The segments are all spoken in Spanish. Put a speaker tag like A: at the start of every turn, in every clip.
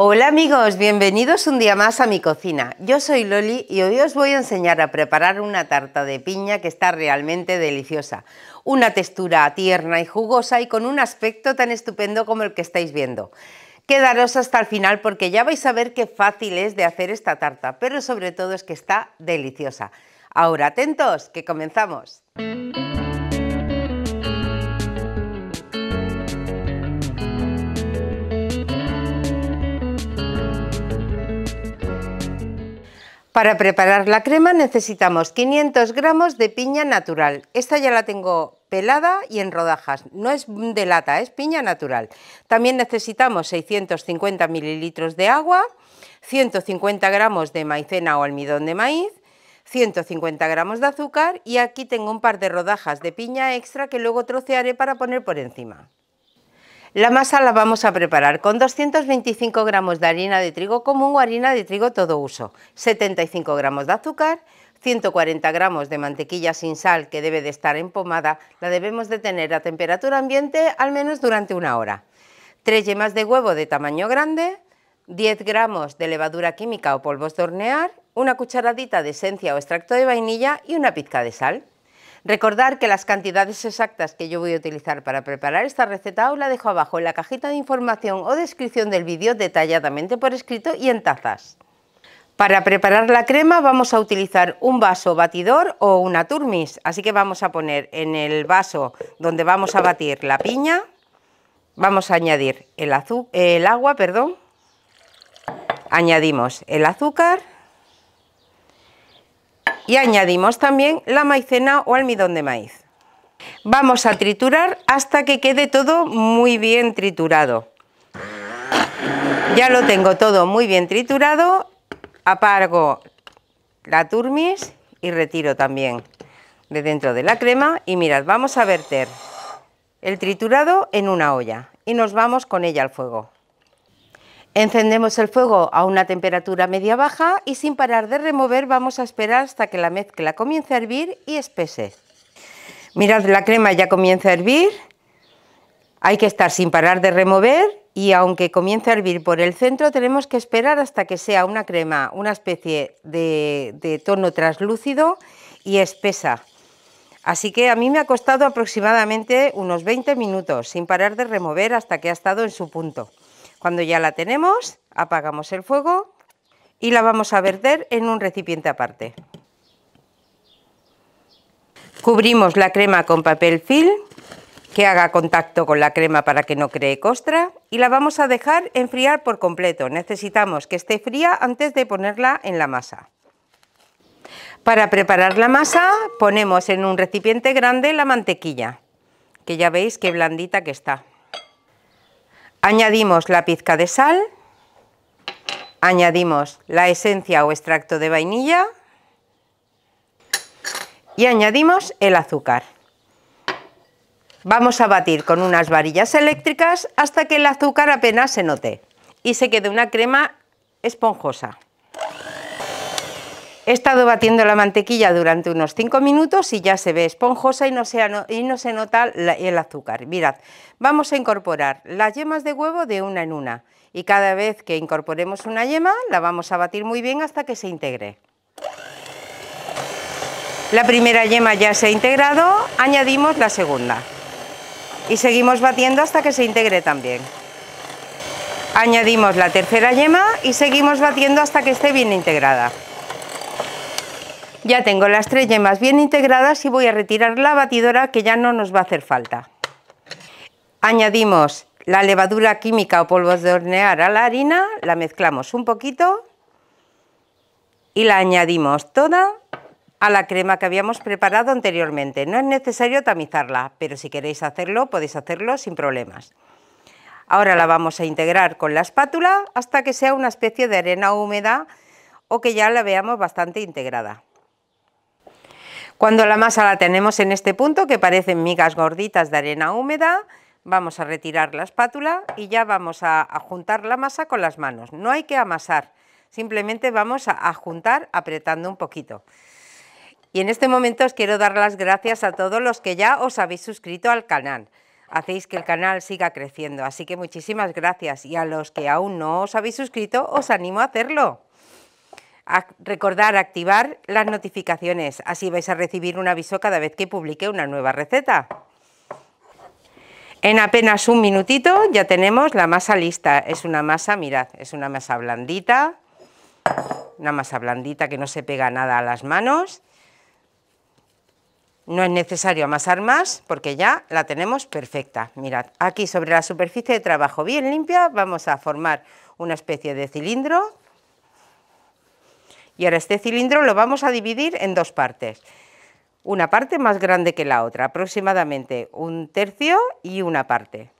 A: Hola amigos, bienvenidos un día más a mi cocina. Yo soy Loli y hoy os voy a enseñar a preparar una tarta de piña que está realmente deliciosa. Una textura tierna y jugosa y con un aspecto tan estupendo como el que estáis viendo. Quedaros hasta el final porque ya vais a ver qué fácil es de hacer esta tarta, pero sobre todo es que está deliciosa. Ahora atentos, que comenzamos. Para preparar la crema necesitamos 500 gramos de piña natural. Esta ya la tengo pelada y en rodajas. No es de lata, es piña natural. También necesitamos 650 mililitros de agua, 150 gramos de maicena o almidón de maíz, 150 gramos de azúcar y aquí tengo un par de rodajas de piña extra que luego trocearé para poner por encima. La masa la vamos a preparar con 225 gramos de harina de trigo común o harina de trigo todo uso, 75 gramos de azúcar, 140 gramos de mantequilla sin sal que debe de estar empomada, la debemos de tener a temperatura ambiente al menos durante una hora. 3 yemas de huevo de tamaño grande, 10 gramos de levadura química o polvos de hornear, una cucharadita de esencia o extracto de vainilla y una pizca de sal. Recordar que las cantidades exactas que yo voy a utilizar para preparar esta receta os la dejo abajo en la cajita de información o descripción del vídeo detalladamente por escrito y en tazas. Para preparar la crema vamos a utilizar un vaso batidor o una turmis, así que vamos a poner en el vaso donde vamos a batir la piña, vamos a añadir el, el agua, perdón, añadimos el azúcar y añadimos también la maicena o almidón de maíz. Vamos a triturar hasta que quede todo muy bien triturado. Ya lo tengo todo muy bien triturado apargo la turmis y retiro también de dentro de la crema y mirad, vamos a verter el triturado en una olla y nos vamos con ella al fuego. Encendemos el fuego a una temperatura media baja y sin parar de remover vamos a esperar hasta que la mezcla comience a hervir y espese. Mirad, la crema ya comienza a hervir, hay que estar sin parar de remover y aunque comience a hervir por el centro tenemos que esperar hasta que sea una crema, una especie de, tono translúcido y espesa. Así que a mí me ha costado aproximadamente unos 20 minutos sin parar de remover hasta que ha estado en su punto. Cuando ya la tenemos, apagamos el fuego y la vamos a verter en un recipiente aparte. Cubrimos la crema con papel film que haga contacto con la crema para que no cree costra y la vamos a dejar enfriar por completo. Necesitamos que esté fría antes de ponerla en la masa. Para preparar la masa ponemos en un recipiente grande la mantequilla, que ya veis qué blandita que está. Añadimos la pizca de sal, añadimos la esencia o extracto de vainilla y añadimos el azúcar. Vamos a batir con unas varillas eléctricas hasta que el azúcar apenas se note y se quede una crema esponjosa. He estado batiendo la mantequilla durante unos 5 minutos y ya se ve esponjosa y no, se nota el azúcar. Mirad, vamos a incorporar las yemas de huevo de una en una y cada vez que incorporemos una yema la vamos a batir muy bien hasta que se integre. La primera yema ya se ha integrado, añadimos la segunda y seguimos batiendo hasta que se integre también. Añadimos la tercera yema y seguimos batiendo hasta que esté bien integrada. Ya tengo las tres yemas bien integradas y voy a retirar la batidora que ya no nos va a hacer falta. Añadimos la levadura química o polvos de hornear a la harina, la mezclamos un poquito y la añadimos toda a la crema que habíamos preparado anteriormente. No es necesario tamizarla, pero si queréis hacerlo podéis hacerlo sin problemas. Ahora la vamos a integrar con la espátula hasta que sea una especie de arena húmeda o que ya la veamos bastante integrada. Cuando la masa la tenemos en este punto, que parecen migas gorditas de arena húmeda, vamos a retirar la espátula y ya vamos a, juntar la masa con las manos. No hay que amasar, simplemente vamos a juntar apretando un poquito. Y en este momento os quiero dar las gracias a todos los que ya os habéis suscrito al canal. Hacéis que el canal siga creciendo, así que muchísimas gracias. Y a los que aún no os habéis suscrito, os animo a hacerlo. A recordar activar las notificaciones, así vais a recibir un aviso cada vez que publique una nueva receta. En apenas un minutito ya tenemos la masa lista. Es una masa, mirad, es una masa blandita, una masa blandita que no se pega nada a las manos no es necesario amasar más porque ya la tenemos perfecta. Mirad, aquí sobre la superficie de trabajo bien limpia vamos a formar una especie de cilindro. Y ahora este cilindro lo vamos a dividir en dos partes. Una parte más grande que la otra, aproximadamente un tercio y una parte.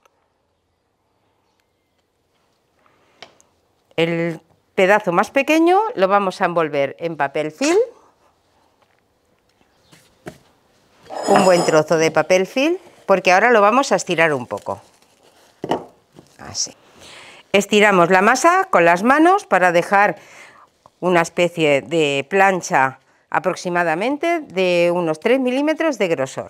A: El pedazo más pequeño lo vamos a envolver en papel film un buen trozo de papel film porque ahora lo vamos a estirar un poco. Así. Estiramos la masa con las manos para dejar una especie de plancha aproximadamente de unos 3 milímetros de grosor.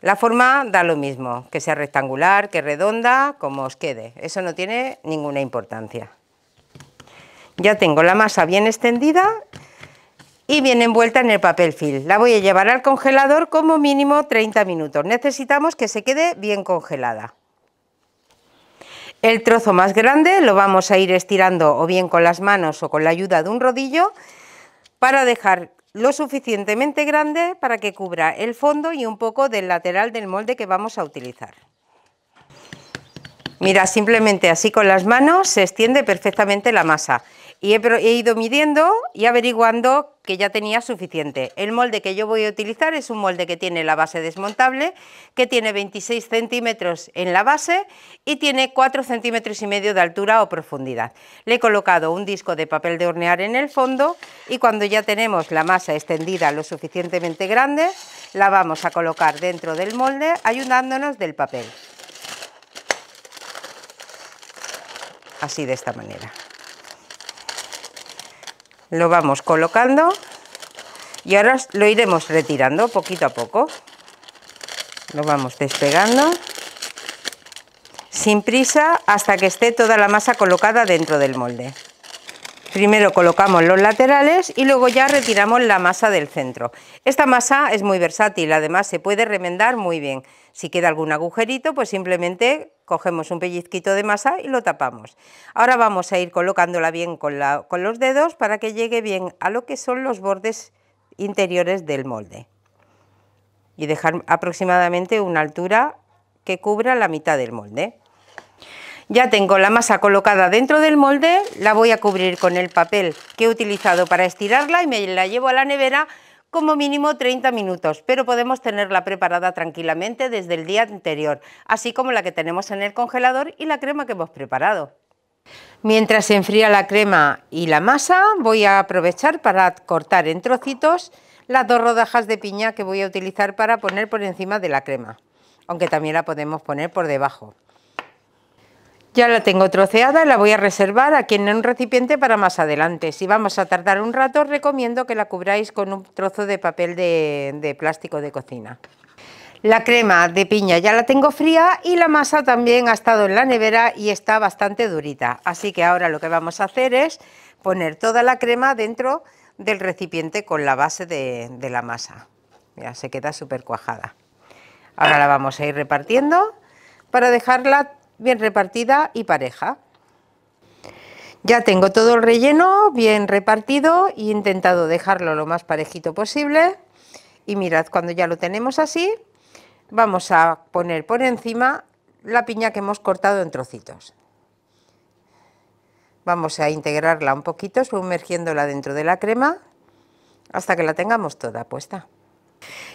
A: La forma da lo mismo, que sea rectangular, que redonda, como os quede. Eso no tiene ninguna importancia. Ya tengo la masa bien extendida y viene envuelta en el papel film. La voy a llevar al congelador como mínimo 30 minutos. Necesitamos que se quede bien congelada. El trozo más grande lo vamos a ir estirando o bien con las manos o con la ayuda de un rodillo para dejar lo suficientemente grande para que cubra el fondo y un poco del lateral del molde que vamos a utilizar. Mira, simplemente así con las manos se extiende perfectamente la masa. Y he, ido midiendo y averiguando que ya tenía suficiente. El molde que yo voy a utilizar es un molde que tiene la base desmontable, que tiene 26 centímetros en la base y tiene 4 centímetros y medio de altura o profundidad. Le he colocado un disco de papel de hornear en el fondo y cuando ya tenemos la masa extendida lo suficientemente grande, la vamos a colocar dentro del molde ayudándonos del papel. así de esta manera. Lo vamos colocando y ahora lo iremos retirando poquito a poco. Lo vamos despegando sin prisa hasta que esté toda la masa colocada dentro del molde. Primero colocamos los laterales y luego ya retiramos la masa del centro. Esta masa es muy versátil, además se puede remendar muy bien. Si queda algún agujerito, pues simplemente cogemos un pellizquito de masa y lo tapamos. Ahora vamos a ir colocándola bien con, los dedos para que llegue bien a lo que son los bordes interiores del molde. Y dejar aproximadamente una altura que cubra la mitad del molde. Ya tengo la masa colocada dentro del molde, la voy a cubrir con el papel que he utilizado para estirarla y me la llevo a la nevera como mínimo 30 minutos, pero podemos tenerla preparada tranquilamente desde el día anterior, así como la que tenemos en el congelador y la crema que hemos preparado. Mientras se enfría la crema y la masa, voy a aprovechar para cortar en trocitos las dos rodajas de piña que voy a utilizar para poner por encima de la crema, aunque también la podemos poner por debajo. Ya la tengo troceada, la voy a reservar aquí en un recipiente para más adelante. Si vamos a tardar un rato, recomiendo que la cubráis con un trozo de papel de, plástico de cocina. La crema de piña ya la tengo fría y la masa también ha estado en la nevera y está bastante durita. Así que ahora lo que vamos a hacer es poner toda la crema dentro del recipiente con la base de, la masa. Ya se queda súper cuajada. Ahora la vamos a ir repartiendo para dejarla bien repartida y pareja. Ya tengo todo el relleno bien repartido e intentado dejarlo lo más parejito posible. Y mirad, cuando ya lo tenemos así, vamos a poner por encima la piña que hemos cortado en trocitos. Vamos a integrarla un poquito, sumergiéndola dentro de la crema hasta que la tengamos toda puesta.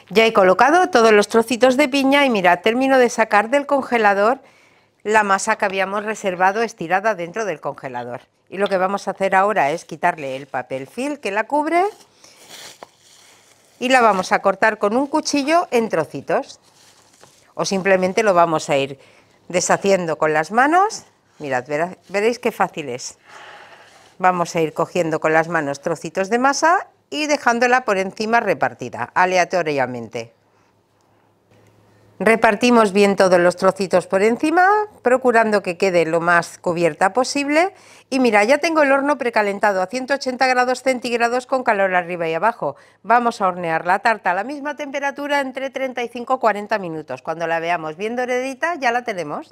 A: Ya he colocado todos los trocitos de piña y mirad, termino de sacar del congelador la masa que habíamos reservado estirada dentro del congelador. Y lo que vamos a hacer ahora es quitarle el papel film que la cubre y la vamos a cortar con un cuchillo en trocitos. O simplemente lo vamos a ir deshaciendo con las manos. Mirad, veréis qué fácil es. Vamos a ir cogiendo con las manos trocitos de masa y dejándola por encima repartida, aleatoriamente. Repartimos bien todos los trocitos por encima, procurando que quede lo más cubierta posible. Y mira, ya tengo el horno precalentado a 180 grados centígrados con calor arriba y abajo. Vamos a hornear la tarta a la misma temperatura entre 35 y 40 minutos. Cuando la veamos bien doradita ya la tenemos.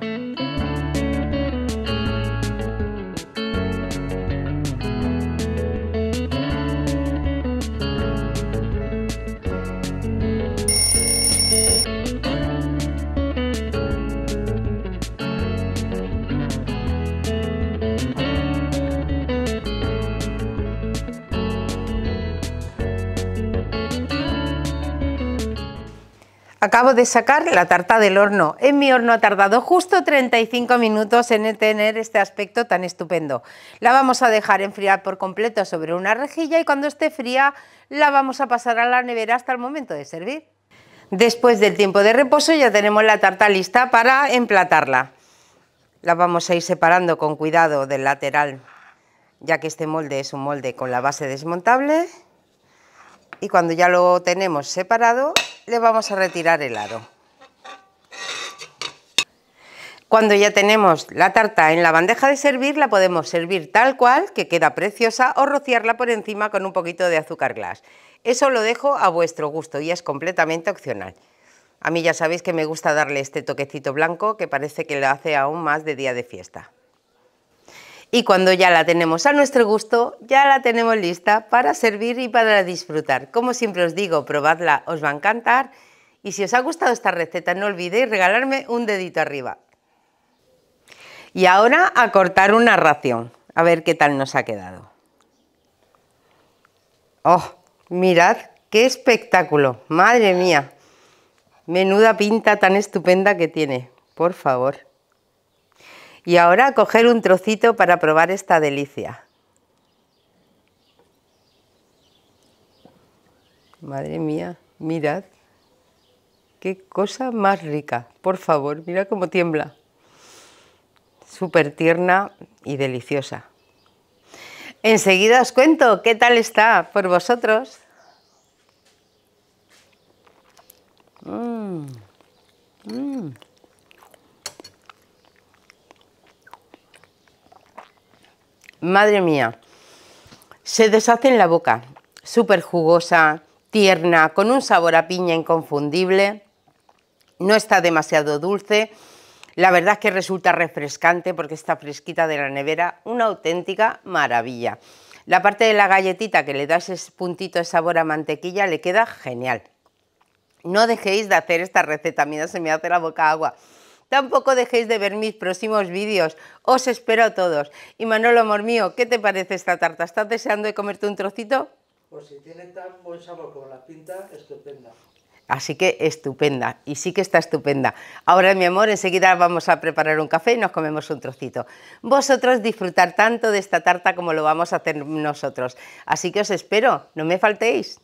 A: acabo de sacar la tarta del horno. En mi horno ha tardado justo 35 minutos en tener este aspecto tan estupendo. La vamos a dejar enfriar por completo sobre una rejilla y cuando esté fría la vamos a pasar a la nevera hasta el momento de servir. Después del tiempo de reposo ya tenemos la tarta lista para emplatarla. La vamos a ir separando con cuidado del lateral, ya que este molde es un molde con la base desmontable. Y cuando ya lo tenemos separado, le vamos a retirar el aro. Cuando ya tenemos la tarta en la bandeja de servir, la podemos servir tal cual, que queda preciosa, o rociarla por encima con un poquito de azúcar glass. Eso lo dejo a vuestro gusto y es completamente opcional. A mí ya sabéis que me gusta darle este toquecito blanco que parece que lo hace aún más de día de fiesta. Y cuando ya la tenemos a nuestro gusto, ya la tenemos lista para servir y para disfrutar. Como siempre os digo, probadla, os va a encantar. Y si os ha gustado esta receta, no olvidéis regalarme un dedito arriba. Y ahora a cortar una ración, a ver qué tal nos ha quedado. ¡Oh! Mirad qué espectáculo, madre mía. Menuda pinta tan estupenda que tiene, por favor. Y ahora coger un trocito para probar esta delicia. Madre mía, mirad. Qué cosa más rica. Por favor, mira cómo tiembla. Súper tierna y deliciosa. Enseguida os cuento qué tal está por vosotros. Mm. madre mía, se deshace en la boca, súper jugosa, tierna, con un sabor a piña inconfundible, no está demasiado dulce, la verdad es que resulta refrescante porque está fresquita de la nevera, una auténtica maravilla. La parte de la galletita que le da ese puntito de sabor a mantequilla le queda genial. No dejéis de hacer esta receta, mira, se me hace la boca agua. Tampoco dejéis de ver mis próximos vídeos. Os espero a todos. Y Manolo, amor mío, ¿qué te parece esta tarta? ¿Estás deseando de comerte un trocito? Pues si tiene tan buen sabor como la pinta, estupenda. Así que estupenda, y sí que está estupenda. Ahora, mi amor, enseguida vamos a preparar un café y nos comemos un trocito. Vosotros disfrutar tanto de esta tarta como lo vamos a hacer nosotros. Así que os espero, no me faltéis.